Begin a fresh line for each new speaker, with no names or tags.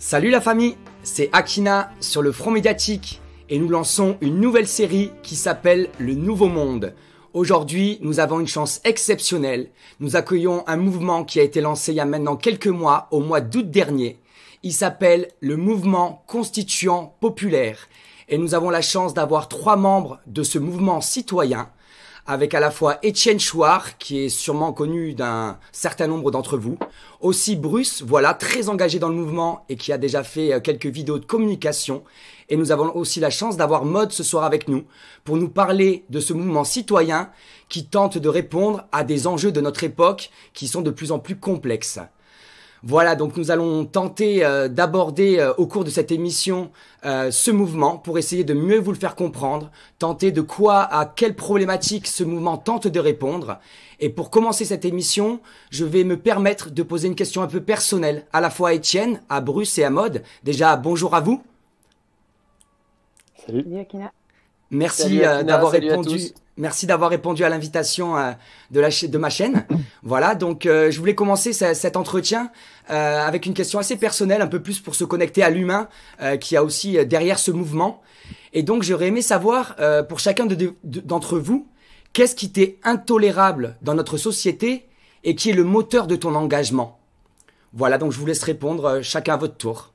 Salut la famille, c'est Akina sur le front médiatique et nous lançons une nouvelle série qui s'appelle Le Nouveau Monde. Aujourd'hui, nous avons une chance exceptionnelle. Nous accueillons un mouvement qui a été lancé il y a maintenant quelques mois, au mois d'août dernier. Il s'appelle le mouvement constituant populaire. Et nous avons la chance d'avoir trois membres de ce mouvement citoyen avec à la fois Étienne Chouard, qui est sûrement connu d'un certain nombre d'entre vous, aussi Bruce, voilà, très engagé dans le mouvement et qui a déjà fait euh, quelques vidéos de communication. Et nous avons aussi la chance d'avoir Mode ce soir avec nous pour nous parler de ce mouvement citoyen qui tente de répondre à des enjeux de notre époque qui sont de plus en plus complexes. Voilà, donc nous allons tenter euh, d'aborder euh, au cours de cette émission euh, ce mouvement pour essayer de mieux vous le faire comprendre, tenter de quoi à quelle problématique ce mouvement tente de répondre. Et pour commencer cette émission, je vais me permettre de poser une question un peu personnelle à la fois à Étienne, à Bruce et à Mode. Déjà, bonjour à vous. Salut. Merci d'avoir répondu. Merci d'avoir répondu à l'invitation euh, de, ma chaîne. Voilà, donc euh, je voulais commencer cet entretien euh, avec une question assez personnelle, un peu plus pour se connecter à l'humain qui a aussi derrière ce mouvement. Et donc j'aurais aimé savoir pour chacun d'entre vous, qu'est-ce qui t'est intolérable dans notre société et qui est le moteur de ton engagement Voilà, donc je vous laisse répondre chacun à votre
tour.